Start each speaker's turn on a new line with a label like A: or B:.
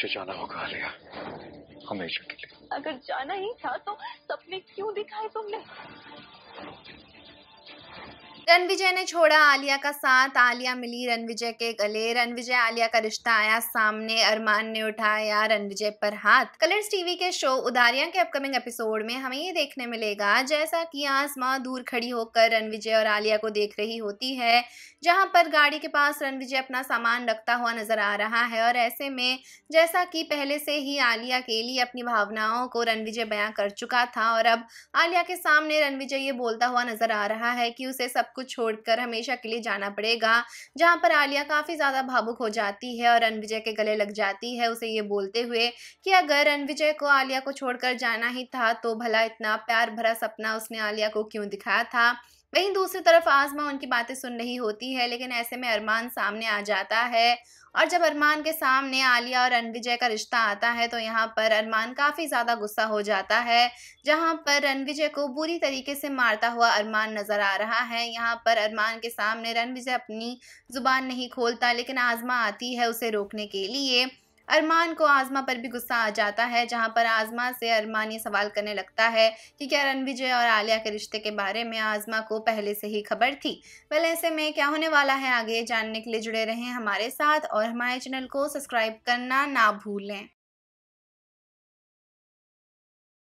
A: मुझे जाना होगा आलिया हमेशा के लिए अगर जाना ही था तो सपने क्यों दिखाए तुमने रणविजय ने छोड़ा आलिया का साथ आलिया मिली रणविजय के गले रणविजय आलिया का रिश्ता आया सामने अरमान ने उठाया रणविजय पर हाथ कलर्स टीवी के शो उदारिया के अपकमिंग एपिसोड में हमें ये देखने मिलेगा जैसा की आसमा दूर खड़ी होकर रणविजय और आलिया को देख रही होती है जहाँ पर गाड़ी के पास रणविजय अपना सामान रखता हुआ नजर आ रहा है और ऐसे में जैसा कि पहले से ही आलिया के लिए अपनी भावनाओं को रणविजय बयां कर चुका था और अब आलिया के सामने रणविजय ये बोलता हुआ नजर आ रहा है कि उसे सब आपको छोड़कर हमेशा के लिए जाना पड़ेगा जहाँ पर आलिया काफ़ी ज़्यादा भावुक हो जाती है और रणविजय के गले लग जाती है उसे ये बोलते हुए कि अगर रणविजय को आलिया को छोड़कर जाना ही था तो भला इतना प्यार भरा सपना उसने आलिया को क्यों दिखाया था वहीं दूसरी तरफ आजमा उनकी बातें सुन रही होती है लेकिन ऐसे में अरमान सामने आ जाता है और जब अरमान के सामने आलिया और रणविजय का रिश्ता आता है तो यहाँ पर अरमान काफ़ी ज़्यादा गुस्सा हो जाता है जहाँ पर रणविजय को बुरी तरीके से मारता हुआ अरमान नज़र आ रहा है यहाँ पर अरमान के सामने रणविजय अपनी ज़ुबान नहीं खोलता लेकिन आज़मा आती है उसे रोकने के लिए अरमान को आज़मा पर भी गुस्सा आ जाता है जहाँ पर आज़मा से अरमान ये सवाल करने लगता है कि क्या रणविजय और आलिया के रिश्ते के बारे में आज़मा को पहले से ही खबर थी वेल ऐसे में क्या होने वाला है आगे जानने के लिए जुड़े रहें हमारे साथ और हमारे चैनल को सब्सक्राइब करना ना भूलें